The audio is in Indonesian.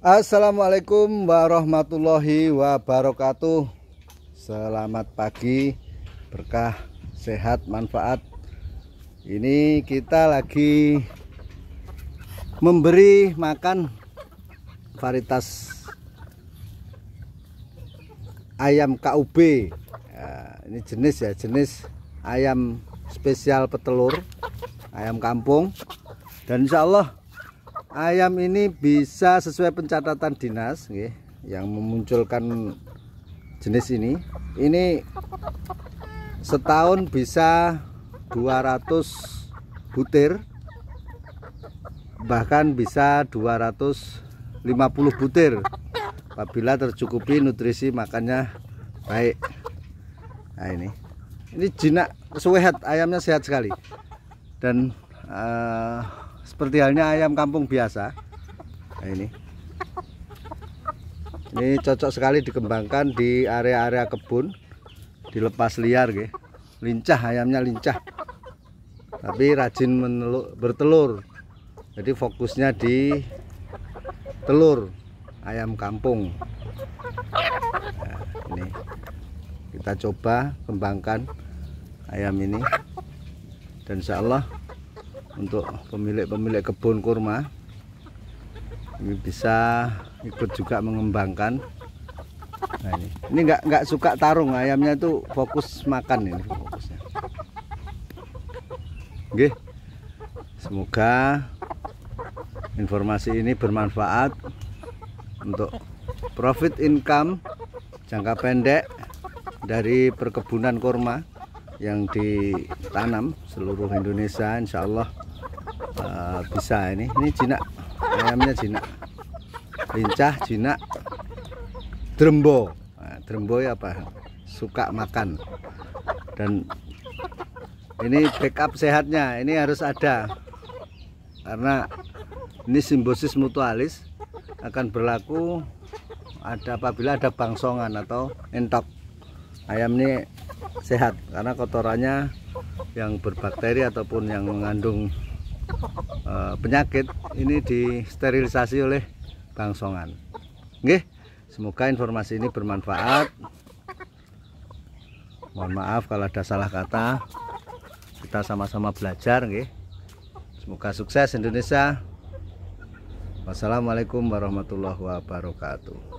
Assalamualaikum warahmatullahi wabarakatuh Selamat pagi Berkah sehat manfaat Ini kita lagi Memberi makan Varitas Ayam KUB ya, Ini jenis ya jenis Ayam spesial petelur Ayam kampung Dan insya Allah ayam ini bisa sesuai pencatatan dinas yang memunculkan jenis ini. Ini setahun bisa 200 butir bahkan bisa 250 butir apabila tercukupi nutrisi makannya baik. Nah ini. Ini jinak sehat ayamnya sehat sekali. Dan uh, seperti halnya ayam kampung biasa nah, ini ini cocok sekali dikembangkan di area-area kebun dilepas liar gitu lincah ayamnya lincah tapi rajin meneluk, bertelur jadi fokusnya di telur ayam kampung nah, ini kita coba kembangkan ayam ini dan insya Allah untuk pemilik-pemilik kebun kurma ini bisa ikut juga mengembangkan nah ini ini nggak nggak suka tarung ayamnya itu fokus makan ini fokusnya oke semoga informasi ini bermanfaat untuk profit income jangka pendek dari perkebunan kurma yang ditanam seluruh Indonesia insya Allah Ah, bisa ini ini jinak ayamnya jinak lincah jinak drembo nah, drembo ya apa suka makan dan ini backup sehatnya ini harus ada karena ini simbosis mutualis akan berlaku ada apabila ada bangsongan atau entok ayam ini sehat karena kotorannya yang berbakteri ataupun yang mengandung Eh, penyakit ini disterilisasi oleh bangsongan. Oke, semoga informasi ini bermanfaat. Mohon maaf kalau ada salah kata. Kita sama-sama belajar oke? Semoga sukses Indonesia. Wassalamualaikum warahmatullahi wabarakatuh.